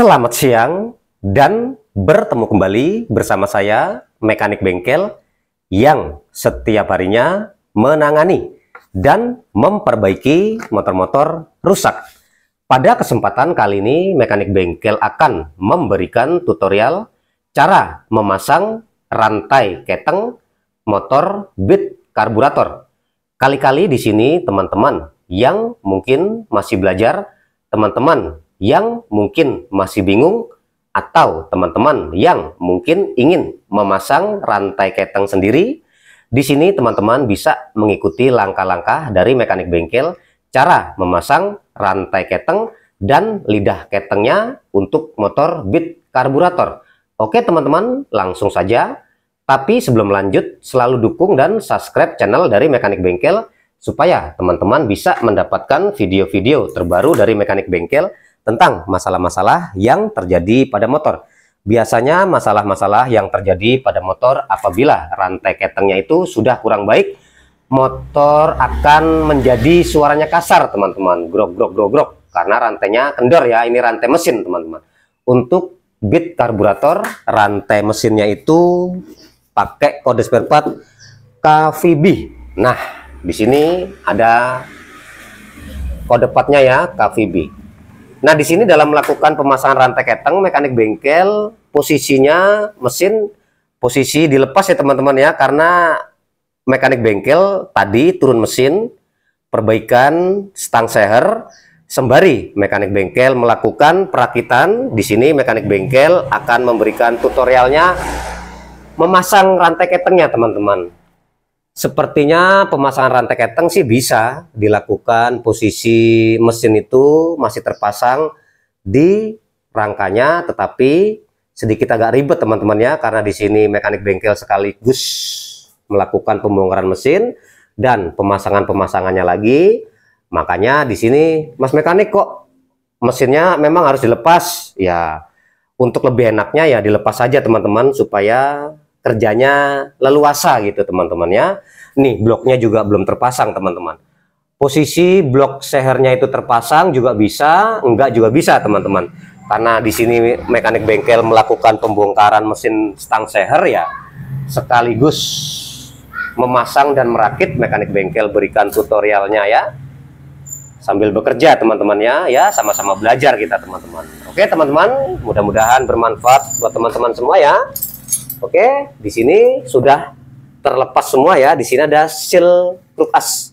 Selamat siang dan bertemu kembali bersama saya mekanik bengkel yang setiap harinya menangani dan memperbaiki motor-motor rusak. Pada kesempatan kali ini mekanik bengkel akan memberikan tutorial cara memasang rantai keteng motor bit karburator. Kali-kali di sini teman-teman yang mungkin masih belajar, teman-teman yang mungkin masih bingung atau teman-teman yang mungkin ingin memasang rantai keteng sendiri, di sini teman-teman bisa mengikuti langkah-langkah dari mekanik bengkel cara memasang rantai keteng dan lidah ketengnya untuk motor bit karburator. Oke teman-teman, langsung saja. Tapi sebelum lanjut, selalu dukung dan subscribe channel dari Mekanik Bengkel supaya teman-teman bisa mendapatkan video-video terbaru dari Mekanik Bengkel tentang masalah-masalah yang terjadi pada motor. Biasanya masalah-masalah yang terjadi pada motor apabila rantai ketengnya itu sudah kurang baik, motor akan menjadi suaranya kasar teman-teman, grok grok grok grok karena rantainya kendor ya, ini rantai mesin teman-teman. Untuk bit karburator, rantai mesinnya itu pakai kode spare part KVB. Nah, di sini ada kode partnya ya KVB. Nah, di sini dalam melakukan pemasangan rantai keteng, mekanik bengkel, posisinya mesin posisi dilepas ya teman-teman ya, karena mekanik bengkel tadi turun mesin, perbaikan stang seher, sembari mekanik bengkel melakukan perakitan. Di sini mekanik bengkel akan memberikan tutorialnya memasang rantai ketengnya teman-teman. Sepertinya pemasangan rantai keteng sih bisa dilakukan. Posisi mesin itu masih terpasang di rangkanya, tetapi sedikit agak ribet teman-teman ya, karena di sini mekanik bengkel sekaligus melakukan pembongkaran mesin dan pemasangan-pemasangannya lagi. Makanya di sini Mas mekanik kok mesinnya memang harus dilepas. Ya, untuk lebih enaknya ya dilepas saja teman-teman supaya kerjanya leluasa gitu teman-teman ya. Nih bloknya juga belum terpasang teman-teman. Posisi blok sehernya itu terpasang juga bisa, enggak juga bisa teman-teman. Karena di sini mekanik bengkel melakukan pembongkaran mesin stang seher ya, sekaligus memasang dan merakit mekanik bengkel berikan tutorialnya ya sambil bekerja teman-teman ya ya sama-sama belajar kita teman-teman oke teman-teman mudah-mudahan bermanfaat buat teman-teman semua ya Oke, di sini sudah terlepas semua ya. Di sini ada seal huruf as.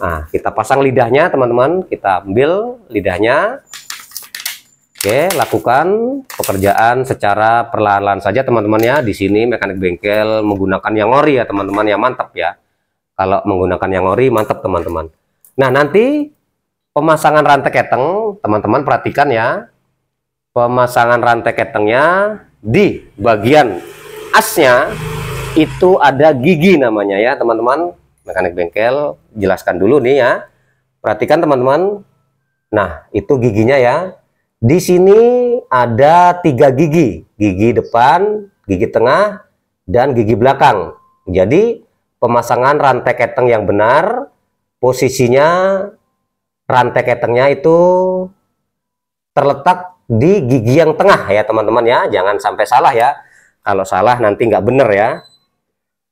Nah, kita pasang lidahnya, teman-teman. Kita ambil lidahnya. Oke, lakukan pekerjaan secara perlahan-lahan saja, teman-teman ya. Di sini mekanik bengkel menggunakan yang ori ya, teman-teman yang mantap ya. Kalau menggunakan yang ori, mantap teman-teman. Nah, nanti pemasangan rantai keteng, teman-teman perhatikan ya. Pemasangan rantai ketengnya di bagian asnya itu ada gigi namanya ya teman-teman mekanik bengkel jelaskan dulu nih ya perhatikan teman-teman nah itu giginya ya di sini ada tiga gigi gigi depan gigi tengah dan gigi belakang jadi pemasangan rantai keteng yang benar posisinya rantai ketengnya itu terletak di gigi yang tengah ya teman-teman ya jangan sampai salah ya kalau salah nanti nggak bener ya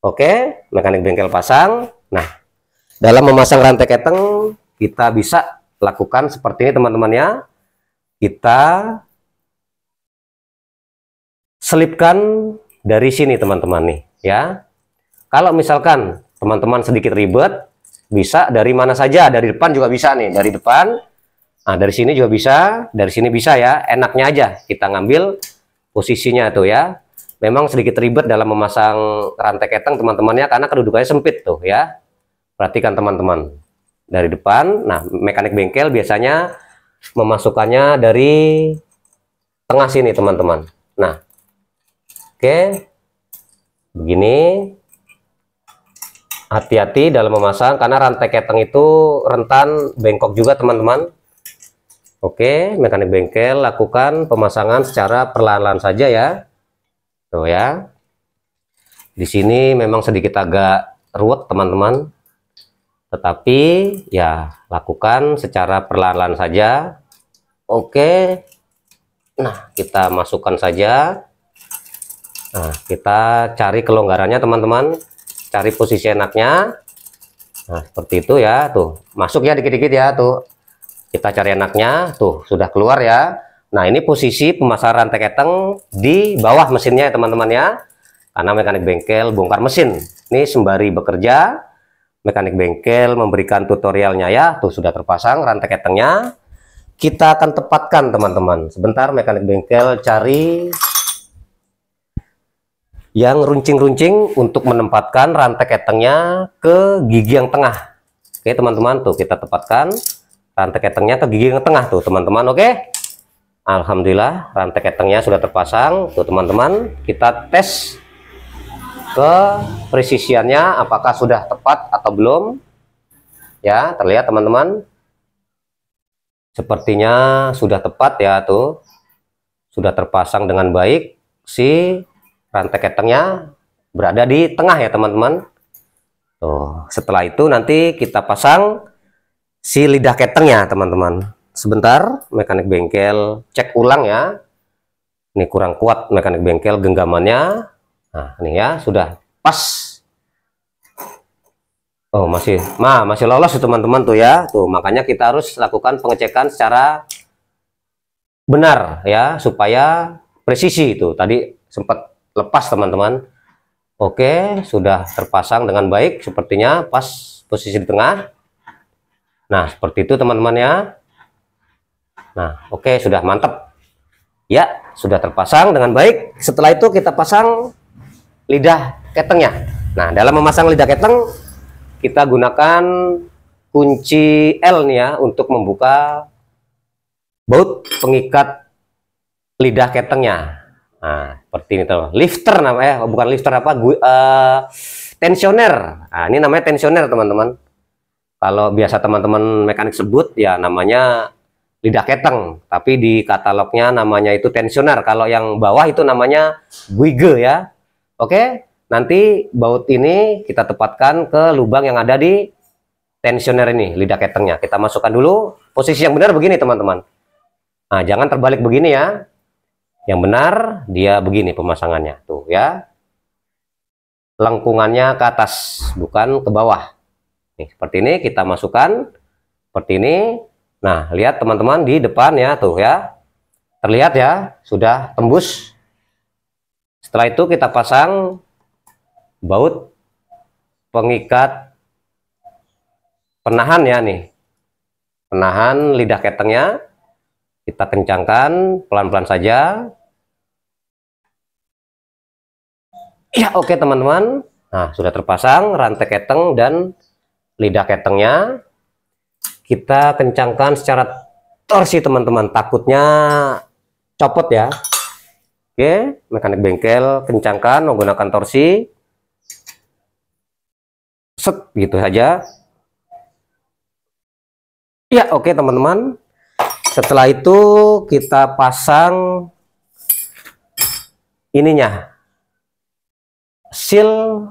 oke mekanik bengkel pasang nah dalam memasang rantai keteng kita bisa lakukan seperti ini teman-teman ya kita selipkan dari sini teman-teman nih ya kalau misalkan teman-teman sedikit ribet bisa dari mana saja dari depan juga bisa nih dari depan Nah, dari sini juga bisa, dari sini bisa ya. Enaknya aja kita ngambil posisinya tuh ya. Memang sedikit ribet dalam memasang rantai keteng teman-temannya karena kedudukannya sempit tuh ya. Perhatikan teman-teman. Dari depan, nah mekanik bengkel biasanya memasukkannya dari tengah sini teman-teman. Nah, oke. Okay. Begini. Hati-hati dalam memasang karena rantai keteng itu rentan bengkok juga teman-teman. Oke, mekanik bengkel lakukan pemasangan secara perlahan-lahan saja ya. Tuh ya. Di sini memang sedikit agak ruwet teman-teman. Tetapi ya lakukan secara perlahan-lahan saja. Oke. Nah, kita masukkan saja. Nah, kita cari kelonggarannya teman-teman. Cari posisi enaknya. Nah, seperti itu ya, tuh. Masuk ya dikit-dikit ya, tuh kita cari anaknya tuh sudah keluar ya nah ini posisi pemasaran teketeng di bawah mesinnya ya teman-teman ya karena mekanik bengkel bongkar mesin ini sembari bekerja mekanik bengkel memberikan tutorialnya ya tuh sudah terpasang rantai ketengnya kita akan tepatkan teman-teman sebentar mekanik bengkel cari yang runcing-runcing untuk menempatkan rantai ketengnya ke gigi yang tengah oke teman-teman tuh kita tepatkan rantai ketengnya ke gigi yang tengah tuh teman-teman oke okay? Alhamdulillah rantai ketengnya sudah terpasang tuh teman-teman kita tes ke presisiannya apakah sudah tepat atau belum ya terlihat teman-teman sepertinya sudah tepat ya tuh sudah terpasang dengan baik si rantai ketengnya berada di tengah ya teman-teman tuh setelah itu nanti kita pasang si lidah ya teman-teman sebentar mekanik bengkel cek ulang ya ini kurang kuat mekanik bengkel genggamannya nah ini ya sudah pas Oh masih mah masih lolos ya, teman-teman tuh ya tuh makanya kita harus lakukan pengecekan secara benar ya supaya presisi itu tadi sempat lepas teman-teman Oke sudah terpasang dengan baik sepertinya pas posisi di tengah Nah, seperti itu teman-teman ya. Nah, oke okay, sudah mantap. Ya, sudah terpasang dengan baik. Setelah itu kita pasang lidah ketengnya. Nah, dalam memasang lidah keteng kita gunakan kunci L nih ya untuk membuka baut pengikat lidah ketengnya. Nah, seperti ini tuh. Lifter namanya, bukan lifter apa? Gu uh, tensioner. Nah, ini namanya tensioner, teman-teman. Kalau biasa teman-teman mekanik sebut ya namanya lidah keteng, tapi di katalognya namanya itu tensioner. Kalau yang bawah itu namanya wiggle ya. Oke, nanti baut ini kita tepatkan ke lubang yang ada di tensioner ini, lidah ketengnya. Kita masukkan dulu posisi yang benar begini teman-teman. Nah, jangan terbalik begini ya. Yang benar dia begini pemasangannya. Tuh ya. Lengkungannya ke atas, bukan ke bawah. Nih, seperti ini kita masukkan seperti ini. Nah, lihat teman-teman di depan ya tuh ya. Terlihat ya, sudah tembus. Setelah itu kita pasang baut pengikat penahan ya nih. Penahan lidah ketengnya kita kencangkan pelan-pelan saja. Ya, oke teman-teman. Nah, sudah terpasang rantai keteng dan lidah ketengnya kita kencangkan secara torsi teman-teman takutnya copot ya oke mekanik bengkel kencangkan menggunakan torsi set gitu saja ya oke teman-teman setelah itu kita pasang ininya seal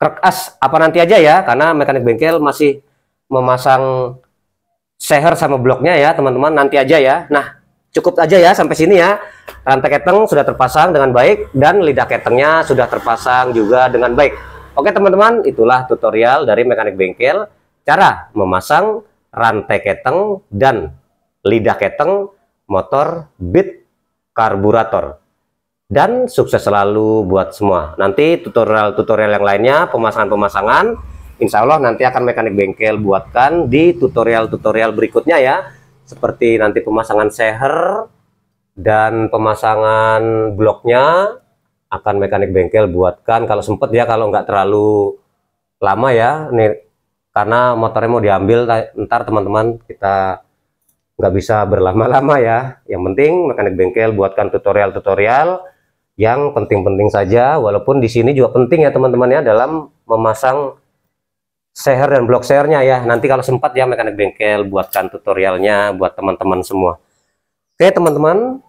krek as apa nanti aja ya karena mekanik bengkel masih memasang seher sama bloknya ya teman-teman nanti aja ya nah cukup aja ya sampai sini ya rantai keteng sudah terpasang dengan baik dan lidah ketengnya sudah terpasang juga dengan baik oke teman-teman itulah tutorial dari mekanik bengkel cara memasang rantai keteng dan lidah keteng motor bit karburator dan sukses selalu buat semua nanti tutorial-tutorial yang lainnya pemasangan-pemasangan Insya Allah nanti akan mekanik bengkel buatkan di tutorial-tutorial berikutnya ya seperti nanti pemasangan seher dan pemasangan bloknya akan mekanik bengkel buatkan kalau sempat ya kalau nggak terlalu lama ya nih karena motornya mau diambil ntar teman-teman kita nggak bisa berlama-lama ya yang penting mekanik bengkel buatkan tutorial-tutorial yang penting-penting saja walaupun di sini juga penting ya teman-teman ya dalam memasang seher dan blok sehernya ya nanti kalau sempat ya mekanik bengkel buatkan tutorialnya buat teman-teman semua oke teman-teman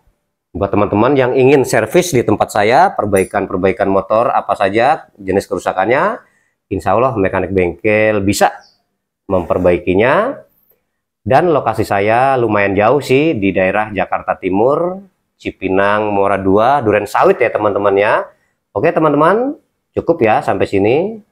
buat teman-teman yang ingin servis di tempat saya perbaikan-perbaikan motor apa saja jenis kerusakannya Insya Allah mekanik bengkel bisa memperbaikinya dan lokasi saya lumayan jauh sih di daerah Jakarta Timur Cipinang, Muara 2, Duren Sawit ya teman-teman ya. Oke teman-teman, cukup ya sampai sini.